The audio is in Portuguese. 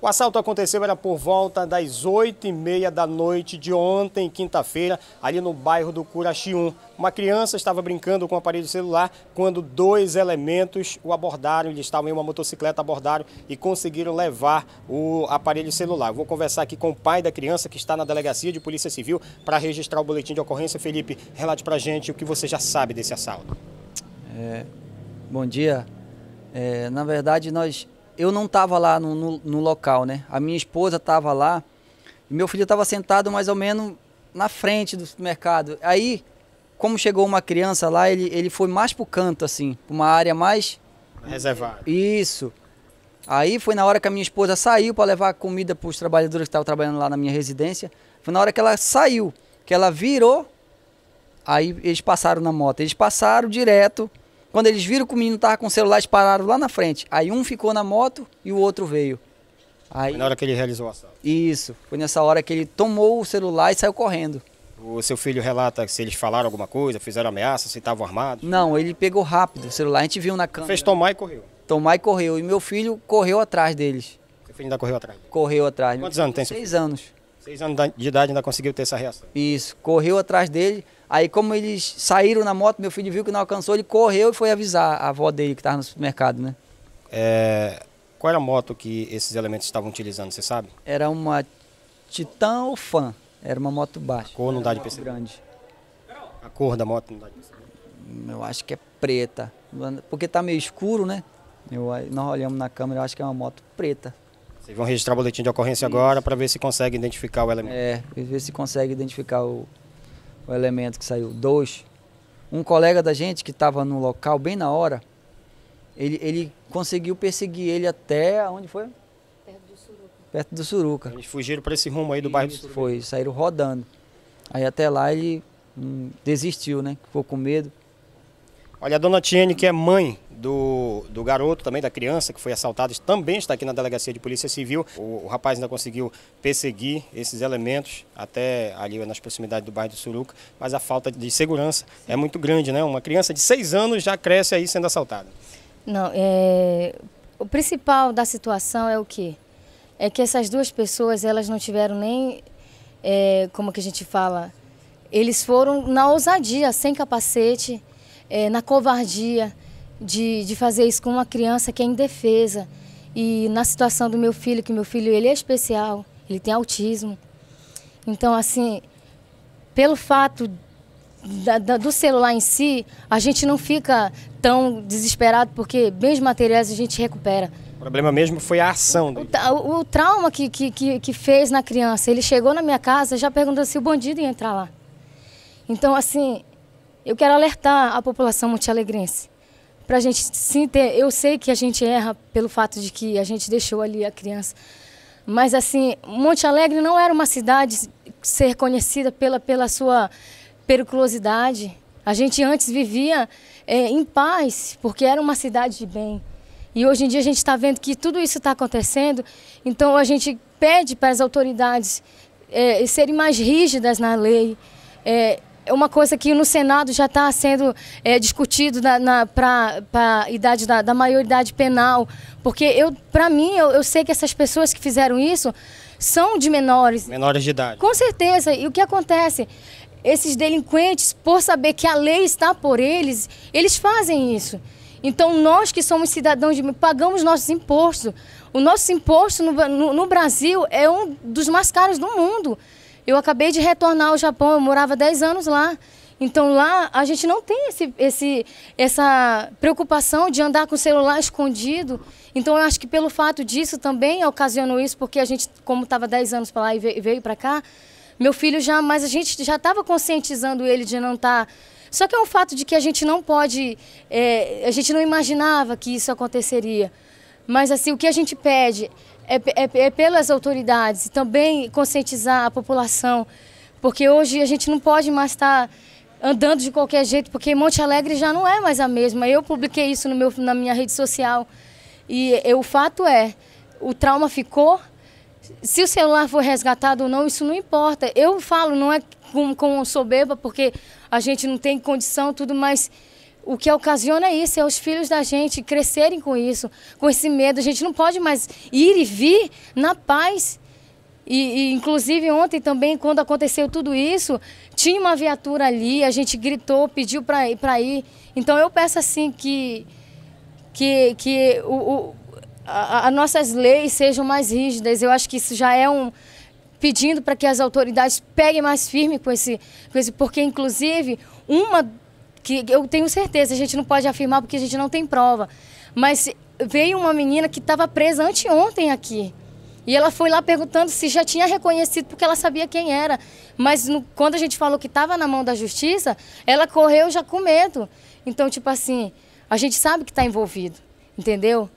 O assalto aconteceu era por volta das 8h30 da noite de ontem, quinta-feira, ali no bairro do Curaxium. Uma criança estava brincando com o aparelho celular quando dois elementos o abordaram. Eles estavam em uma motocicleta, abordaram e conseguiram levar o aparelho celular. Vou conversar aqui com o pai da criança que está na delegacia de Polícia Civil para registrar o boletim de ocorrência. Felipe, relate para a gente o que você já sabe desse assalto. É, bom dia. É, na verdade, nós eu não estava lá no, no, no, local, né? A minha esposa estava lá e meu filho estava sentado mais ou menos na frente do mercado. Aí, como chegou uma criança lá, ele, ele foi mais pro canto, assim, uma área mais. Reservada. Isso. Aí foi na hora que a minha esposa saiu para levar comida para os trabalhadores que estavam trabalhando lá na minha residência. Foi na hora que ela saiu, que ela virou, aí eles passaram na moto. Eles passaram direto quando eles viram que o menino tava com o celular, eles pararam lá na frente. Aí um ficou na moto e o outro veio. Aí, foi na hora que ele realizou a ação. Isso. Foi nessa hora que ele tomou o celular e saiu correndo. O seu filho relata se eles falaram alguma coisa, fizeram ameaça, se estavam armados? Não, ele pegou rápido o celular, a gente viu na câmera. Fez tomar e correu. Tomar e correu. E meu filho correu atrás deles. Seu filho ainda correu atrás? Correu atrás. Quantos anos tem? Seis anos. Seis anos de idade ainda conseguiu ter essa reação? Isso, correu atrás dele. Aí como eles saíram na moto, meu filho viu que não alcançou, ele correu e foi avisar a avó dele que estava no supermercado, né? É, qual era a moto que esses elementos estavam utilizando, você sabe? Era uma Titan ou Fan. Era uma moto baixa. A cor não dá de perceber? Grande. A cor da moto não dá de perceber? Hum, eu acho que é preta. Porque tá meio escuro, né? Eu, nós olhamos na câmera, eu acho que é uma moto preta. Vocês vão registrar o boletim de ocorrência Isso. agora para ver se consegue identificar o elemento. É, ver se consegue identificar o, o elemento que saiu, dois. Um colega da gente que estava no local bem na hora, ele, ele conseguiu perseguir ele até onde foi? Perto do Suruca. Eles fugiram para esse rumo aí do e bairro do Suruca. Foi, saíram rodando. Aí até lá ele hum, desistiu, né? Ficou com medo. Olha, a dona Tiene, que é mãe do, do garoto, também da criança que foi assaltada, também está aqui na delegacia de polícia civil. O, o rapaz ainda conseguiu perseguir esses elementos até ali nas proximidades do bairro do Suruca, mas a falta de segurança é muito grande, né? Uma criança de seis anos já cresce aí sendo assaltada. Não, é... o principal da situação é o quê? É que essas duas pessoas, elas não tiveram nem, é, como que a gente fala, eles foram na ousadia, sem capacete, é, na covardia de, de fazer isso com uma criança que é indefesa. E na situação do meu filho, que meu filho ele é especial, ele tem autismo. Então, assim, pelo fato da, da, do celular em si, a gente não fica tão desesperado, porque bens materiais a gente recupera. O problema mesmo foi a ação. O, o, o trauma que, que, que, fez na criança. Ele chegou na minha casa já perguntando se o bandido ia entrar lá. Então, assim, eu quero alertar a população monte para a gente sim ter. Eu sei que a gente erra pelo fato de que a gente deixou ali a criança. Mas assim, Monte Alegre não era uma cidade ser conhecida pela, pela sua periculosidade. A gente antes vivia é, em paz, porque era uma cidade de bem. E hoje em dia a gente está vendo que tudo isso está acontecendo, então a gente pede para as autoridades é, serem mais rígidas na lei, é, é uma coisa que no Senado já está sendo é, discutido para a idade da, da, maioridade penal, porque eu, para mim, eu, eu sei que essas pessoas que fizeram isso são de menores. Menores de idade. Com certeza. E o que acontece? Esses delinquentes, por saber que a lei está por eles, eles fazem isso. Então, nós que somos cidadãos, de, pagamos nossos impostos. O nosso imposto no, no, no Brasil é um dos mais caros do mundo. Eu acabei de retornar ao Japão, eu morava 10 anos lá. Então lá a gente não tem esse, esse, essa preocupação de andar com o celular escondido. Então eu acho que pelo fato disso também ocasionou isso, porque a gente, como estava 10 anos para lá e veio para cá, meu filho já, mas a gente já estava conscientizando ele de não estar. Tá... Só que é um fato de que a gente não pode, é, a gente não imaginava que isso aconteceria. Mas assim, o que a gente pede é, é, é pelas autoridades e também conscientizar a população, porque hoje a gente não pode mais estar tá andando de qualquer jeito, porque Monte Alegre já não é mais a mesma. Eu publiquei isso no meu, na minha rede social e o fato é, o trauma ficou. Se o celular for resgatado ou não, isso não importa. Eu falo, não é com, com soberba, porque a gente não tem condição, tudo, mas o que ocasiona isso é os filhos da gente crescerem com isso, com esse medo. A gente não pode mais ir e vir na paz. E, e, inclusive ontem também, quando aconteceu tudo isso, tinha uma viatura ali, a gente gritou, pediu para ir. Então eu peço assim que, que, que o, o as nossas leis sejam mais rígidas. Eu acho que isso já é um pedindo para que as autoridades peguem mais firme com esse, com esse porque inclusive uma que eu tenho certeza, a gente não pode afirmar porque a gente não tem prova, mas veio uma menina que estava presa anteontem aqui. E ela foi lá perguntando se já tinha reconhecido, porque ela sabia quem era. Mas no, quando a gente falou que estava na mão da justiça, ela correu já com medo. Então, tipo assim, a gente sabe que está envolvido, entendeu?